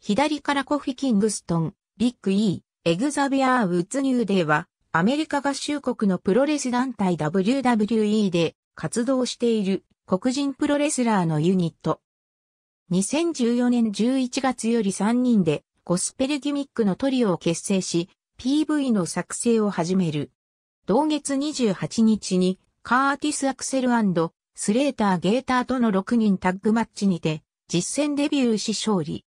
左からコフィ・キングストン、ビッグ E、エグザビアー・ウッズ・ニューデーは、アメリカ合衆国のプロレス団体 WWE で活動している黒人プロレスラーのユニット。2014年11月より3人でゴスペルギミックのトリオを結成し、PV の作成を始める。同月28日にカーティス・アクセルスレーター・ゲーターとの6人タッグマッチにて実戦デビューし勝利。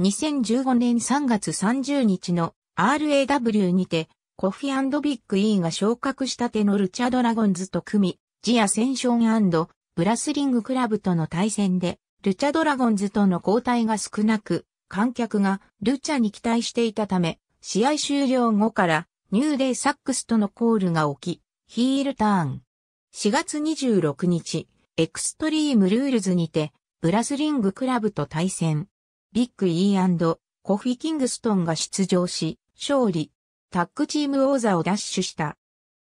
2015年3月30日の RAW にて、コフィビッグ E が昇格したテノルチャドラゴンズと組み、ジアセンションブラスリングクラブとの対戦で、ルチャドラゴンズとの交代が少なく、観客がルチャに期待していたため、試合終了後からニューデイサックスとのコールが起き、ヒールターン。4月26日、エクストリームルールズにて、ブラスリングクラブと対戦。ビッグ E& コフィ・キングストンが出場し、勝利、タッグチーム王座を奪取した。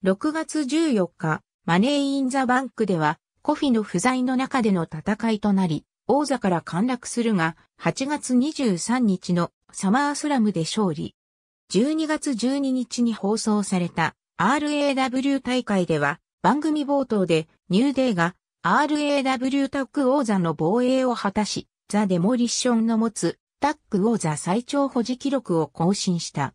6月14日、マネー・イン・ザ・バンクでは、コフィの不在の中での戦いとなり、王座から陥落するが、8月23日のサマースラムで勝利。12月12日に放送された RAW 大会では、番組冒頭でニューデイが RAW タッグ王座の防衛を果たし、ザ・デモリッションの持つタッグ王座最長保持記録を更新した。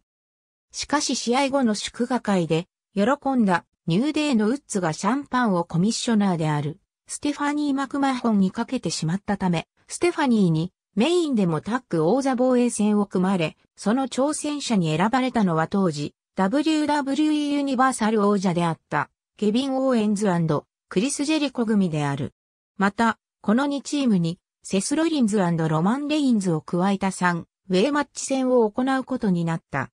しかし試合後の祝賀会で、喜んだニューデーのウッズがシャンパンをコミッショナーである、ステファニー・マクマホンにかけてしまったため、ステファニーにメインでもタッグ王座防衛戦を組まれ、その挑戦者に選ばれたのは当時、WWE ユニバーサル王者であった、ケビン・オーエンズクリス・ジェリコ組である。また、この2チームに、セス・ロリンズロマン・レインズを加えた3、ウェイマッチ戦を行うことになった。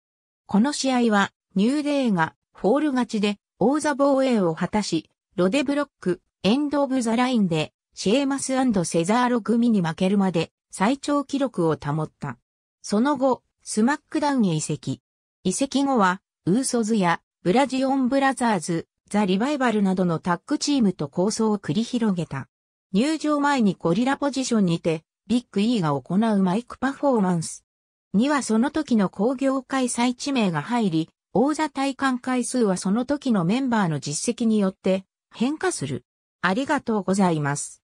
この試合は、ニューデーが、フォール勝ちで、王座防衛を果たし、ロデブロック、エンド・オブ・ザ・ラインで、シェーマスセザーロ組に負けるまで、最長記録を保った。その後、スマックダウンへ移籍。移籍後は、ウーソズや、ブラジオン・ブラザーズ、ザ・リバイバルなどのタッグチームと構想を繰り広げた。入場前にゴリラポジションにて、ビッグ E が行うマイクパフォーマンス。にはその時の工業開催地名が入り、王座体感回数はその時のメンバーの実績によって変化する。ありがとうございます。